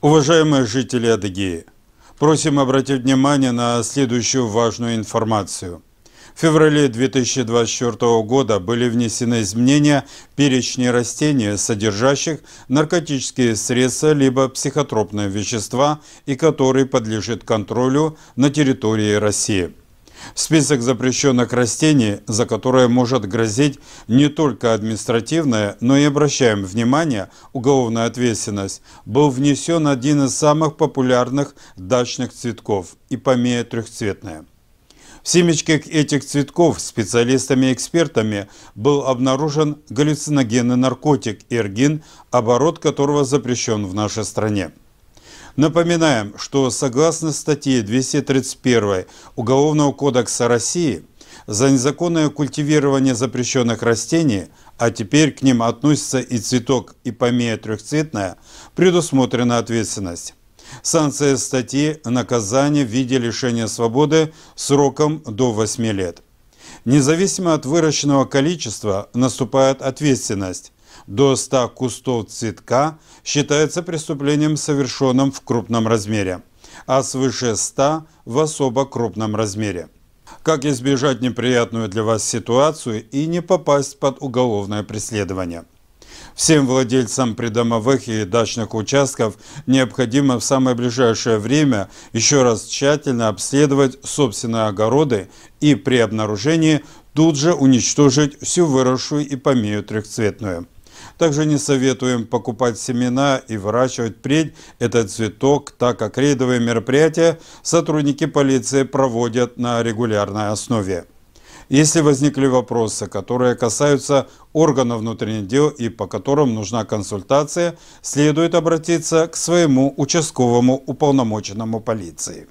Уважаемые жители Адыгеи, просим обратить внимание на следующую важную информацию. В феврале 2024 года были внесены изменения в перечни растений, содержащих наркотические средства либо психотропные вещества и которые подлежат контролю на территории России список запрещенных растений, за которые может грозить не только административная, но и, обращаем внимание, уголовная ответственность, был внесен один из самых популярных дачных цветков – ипомея трехцветная. В семечках этих цветков специалистами и экспертами был обнаружен галлюциногенный наркотик эргин, оборот которого запрещен в нашей стране. Напоминаем, что согласно статье 231 Уголовного кодекса России за незаконное культивирование запрещенных растений, а теперь к ним относится и цветок и помея трехцветная, предусмотрена ответственность. Санкция статьи «Наказание в виде лишения свободы сроком до 8 лет». Независимо от выращенного количества наступает ответственность до 100 кустов цветка считается преступлением, совершенным в крупном размере, а свыше 100 в особо крупном размере. Как избежать неприятную для вас ситуацию и не попасть под уголовное преследование? Всем владельцам придомовых и дачных участков необходимо в самое ближайшее время еще раз тщательно обследовать собственные огороды и при обнаружении тут же уничтожить всю выросшую ипомею трехцветную. Также не советуем покупать семена и выращивать преть этот цветок, так как рейдовые мероприятия сотрудники полиции проводят на регулярной основе. Если возникли вопросы, которые касаются органов внутренних дел и по которым нужна консультация, следует обратиться к своему участковому уполномоченному полиции.